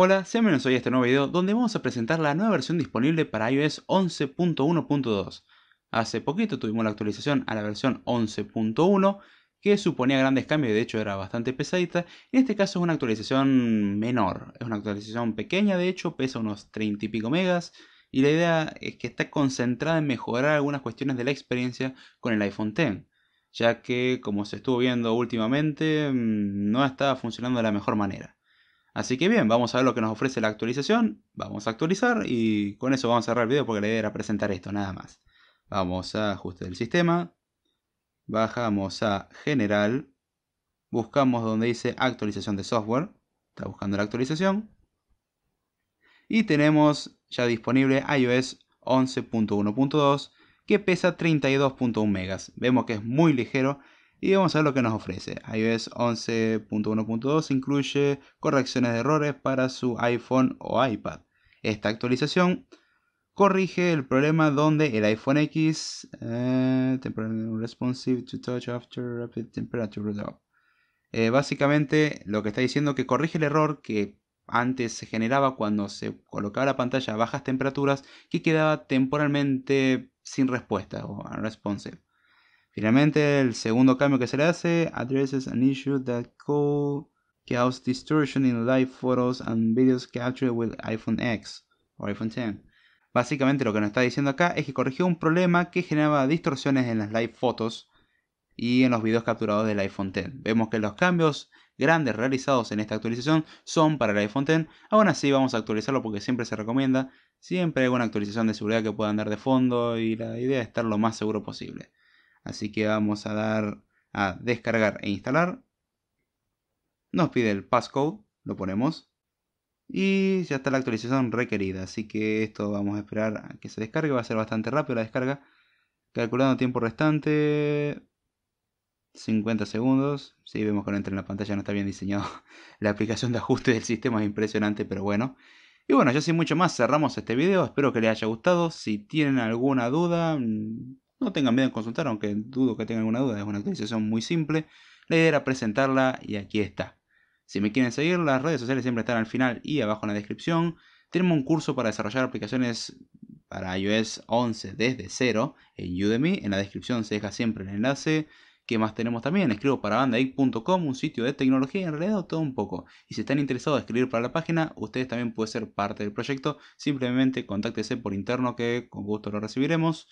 Hola, sean bienvenidos hoy a este nuevo video donde vamos a presentar la nueva versión disponible para iOS 11.1.2. Hace poquito tuvimos la actualización a la versión 11.1 que suponía grandes cambios, y de hecho era bastante pesadita. En este caso es una actualización menor, es una actualización pequeña de hecho, pesa unos 30 y pico megas. Y la idea es que está concentrada en mejorar algunas cuestiones de la experiencia con el iPhone X, ya que como se estuvo viendo últimamente mm, no estaba funcionando de la mejor manera. Así que bien, vamos a ver lo que nos ofrece la actualización. Vamos a actualizar y con eso vamos a cerrar el video porque la idea era presentar esto, nada más. Vamos a ajuste del sistema. Bajamos a general. Buscamos donde dice actualización de software. Está buscando la actualización. Y tenemos ya disponible iOS 11.1.2 que pesa 32.1 megas. Vemos que es muy ligero y vamos a ver lo que nos ofrece. iOS 11.1.2 incluye correcciones de errores para su iPhone o iPad. Esta actualización corrige el problema donde el iPhone X eh, eh, básicamente lo que está diciendo que corrige el error que antes se generaba cuando se colocaba la pantalla a bajas temperaturas que quedaba temporalmente sin respuesta o unresponsive. Finalmente, el segundo cambio que se le hace addresses an issue that caused distortion in live photos and videos captured with iPhone X o iPhone X. Básicamente lo que nos está diciendo acá es que corrigió un problema que generaba distorsiones en las live fotos y en los videos capturados del iPhone X. Vemos que los cambios grandes realizados en esta actualización son para el iPhone X. Aún así vamos a actualizarlo porque siempre se recomienda. Siempre hay una actualización de seguridad que pueda andar de fondo y la idea es estar lo más seguro posible. Así que vamos a dar a descargar e instalar. Nos pide el passcode, lo ponemos. Y ya está la actualización requerida, así que esto vamos a esperar a que se descargue, va a ser bastante rápido la descarga. Calculando tiempo restante, 50 segundos. Si vemos que no entra en la pantalla, no está bien diseñado. La aplicación de ajuste del sistema es impresionante, pero bueno. Y bueno, ya sin mucho más cerramos este video, espero que les haya gustado. Si tienen alguna duda, mm, no tengan miedo en consultar, aunque dudo que tengan alguna duda, es una actualización muy simple. La idea era presentarla y aquí está. Si me quieren seguir, las redes sociales siempre están al final y abajo en la descripción. Tenemos un curso para desarrollar aplicaciones para iOS 11 desde cero en Udemy. En la descripción se deja siempre el enlace. ¿Qué más tenemos también? Escribo para bandaic.com, un sitio de tecnología, en realidad todo un poco. Y si están interesados en escribir para la página, ustedes también pueden ser parte del proyecto. Simplemente contáctese por interno que con gusto lo recibiremos.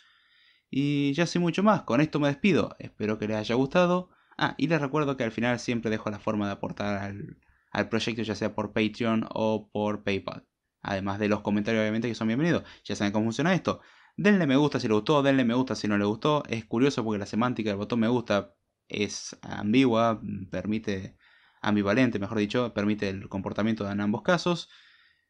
Y ya sé mucho más, con esto me despido, espero que les haya gustado. Ah, y les recuerdo que al final siempre dejo la forma de aportar al, proyecto, ya sea por Patreon o por PayPal. Además de los comentarios, obviamente, que son bienvenidos. Ya saben cómo funciona esto. Denle me gusta si le gustó, denle me gusta si no le gustó. Es curioso porque la semántica del botón me gusta es ambigua, permite ambivalente, mejor dicho, permite el comportamiento en ambos casos.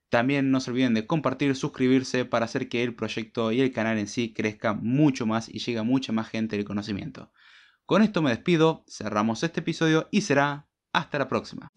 También no se olviden de compartir, suscribirse para hacer que el proyecto y el canal en sí crezca mucho más y llegue a mucha más gente el conocimiento. Con esto me despido, cerramos este episodio y será hasta la próxima.